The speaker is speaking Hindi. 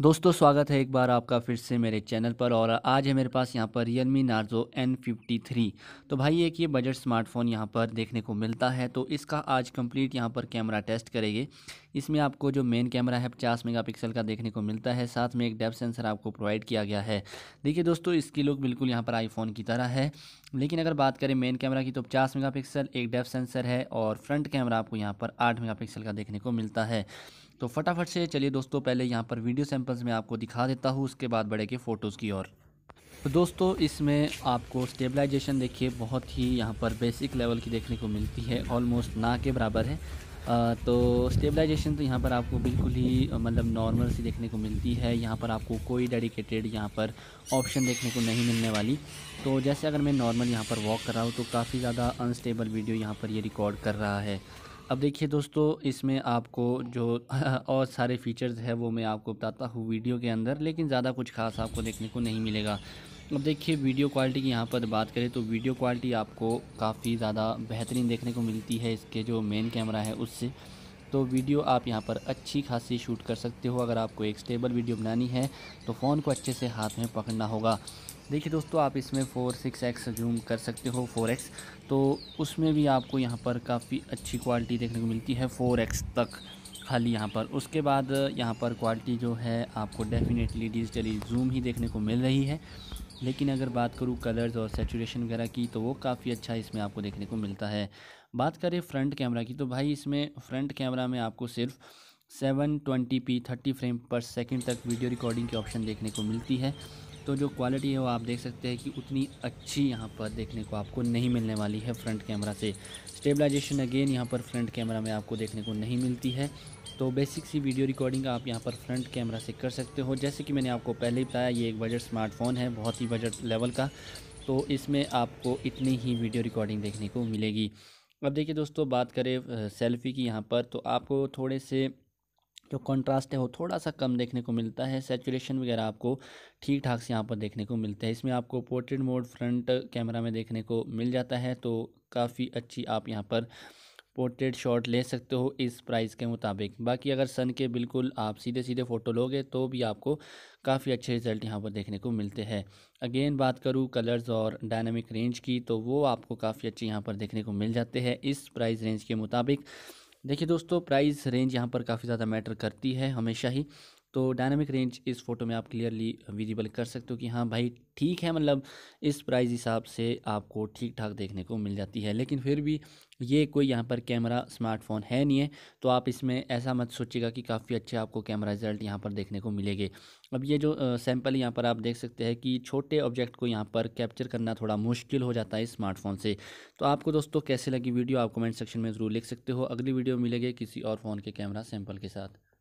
दोस्तों स्वागत है एक बार आपका फिर से मेरे चैनल पर और आज है मेरे पास यहाँ पर Realme Narzo N fifty three तो भाई एक ये बजट स्मार्टफोन यहाँ पर देखने को मिलता है तो इसका आज कंप्लीट यहाँ पर कैमरा टेस्ट करेंगे इसमें आपको जो मेन कैमरा है पचास मेगापिक्सल का देखने को मिलता है साथ में एक डेप सेंसर आपको प्रोवाइड किया गया है देखिए दोस्तों इसकी लुक बिल्कुल यहाँ पर आईफोन की तरह है लेकिन अगर बात करें मेन कैमरा की तो पचास मेगा एक डेप सेंसर है और फ्रंट कैमरा आपको यहाँ पर आठ मेगा का देखने को मिलता है तो फटाफट से चलिए दोस्तों पहले यहाँ पर वीडियो सैम्पल्स में आपको दिखा देता हूँ उसके बाद के फ़ोटोज़ की ओर तो दोस्तों इसमें आपको स्टेबलाइजेशन देखिए बहुत ही यहाँ पर बेसिक लेवल की देखने को मिलती है ऑलमोस्ट ना के बराबर है आ, तो स्टेबलाइजेशन तो यहाँ पर आपको बिल्कुल ही मतलब नॉर्मल सी देखने को मिलती है यहाँ पर आपको कोई डेडिकेटेड यहाँ पर ऑप्शन देखने को नहीं मिलने वाली तो जैसे अगर मैं नॉर्मल यहाँ पर वॉक कर रहा हूँ तो काफ़ी ज़्यादा अनस्टेबल वीडियो यहाँ पर ये यह रिकॉर्ड कर रहा है अब देखिए दोस्तों इसमें आपको जो और सारे फीचर्स है वो मैं आपको बताता हूँ वीडियो के अंदर लेकिन ज़्यादा कुछ खास आपको देखने को नहीं मिलेगा अब देखिए वीडियो क्वालिटी की यहाँ पर बात करें तो वीडियो क्वालिटी आपको काफ़ी ज़्यादा बेहतरीन देखने को मिलती है इसके जो मेन कैमरा है उससे तो वीडियो आप यहाँ पर अच्छी खासी शूट कर सकते हो अगर आपको एक स्टेबल वीडियो बनानी है तो फ़ोन को अच्छे से हाथ में पकड़ना होगा देखिए दोस्तों आप इसमें फ़ोर सिक्स एक्स जूम कर सकते हो फोर एक्स तो उसमें भी आपको यहाँ पर काफ़ी अच्छी क्वालिटी देखने को मिलती है फ़ोर एक्स तक खाली यहाँ पर उसके बाद यहाँ पर क्वालिटी जो है आपको डेफिनेटली डिजिटली जूम ही देखने को मिल रही है लेकिन अगर बात करूँ कलर्स और सेचुरेशन वगैरह की तो वो काफ़ी अच्छा इसमें आपको देखने को मिलता है बात करें फ्रंट कैमरा की तो भाई इसमें फ्रंट कैमरा में आपको सिर्फ 720p 30 फ्रेम पर सेकंड तक वीडियो रिकॉर्डिंग की ऑप्शन देखने को मिलती है तो जो क्वालिटी है वो आप देख सकते हैं कि उतनी अच्छी यहाँ पर देखने को आपको नहीं मिलने वाली है फ्रंट कैमरा से स्टेबलाइजेशन अगेन यहाँ पर फ्रंट कैमरा में आपको देखने को नहीं मिलती है तो बेसिक सी वीडियो रिकॉर्डिंग आप यहाँ पर फ्रंट कैमरा से कर सकते हो जैसे कि मैंने आपको पहले ही बताया ये एक बजट स्मार्टफ़ोन है बहुत ही बजट लेवल का तो इसमें आपको इतनी ही वीडियो रिकॉर्डिंग देखने को मिलेगी अब देखिए दोस्तों बात करें सेल्फ़ी की यहाँ पर तो आपको थोड़े से जो कंट्रास्ट है वो थोड़ा सा कम देखने को मिलता है सेचुरेशन वगैरह आपको ठीक ठाक से यहाँ पर देखने को मिलता है इसमें आपको पोर्ट्रेट मोड फ्रंट कैमरा में देखने को मिल जाता है तो काफ़ी अच्छी आप यहाँ पर पोर्ट्रेट शॉट ले सकते हो इस प्राइस के मुताबिक बाकी अगर सन के बिल्कुल आप सीधे सीधे फ़ोटो लोगे तो भी आपको काफ़ी अच्छे रिज़ल्ट यहाँ पर देखने को मिलते हैं अगेन बात करूँ कलर्स और डायनामिक रेंज की तो वो आपको काफ़ी अच्छे यहाँ पर देखने को मिल जाते हैं इस प्राइस रेंज के मुताबिक देखिए दोस्तों प्राइस रेंज यहाँ पर काफ़ी ज़्यादा मैटर करती है हमेशा ही तो डायनामिक रेंज इस फ़ोटो में आप क्लियरली विजिबल कर सकते हो कि हाँ भाई ठीक है मतलब इस प्राइस हिसाब से आपको ठीक ठाक देखने को मिल जाती है लेकिन फिर भी ये कोई यहाँ पर कैमरा स्मार्टफोन है नहीं है तो आप इसमें ऐसा मत सोचिएगा कि काफ़ी अच्छे आपको कैमरा रिजल्ट यहाँ पर देखने को मिलेंगे अब ये जो सैंपल यहाँ पर आप देख सकते हैं कि छोटे ऑब्जेक्ट को यहाँ पर कैप्चर करना थोड़ा मुश्किल हो जाता है स्मार्टफोन से तो आपको दोस्तों कैसे लगी वीडियो आप कमेंट सेक्शन में ज़रूर लिख सकते हो अगली वीडियो मिलेगी किसी और फ़ोन के कैमरा सैंपल के साथ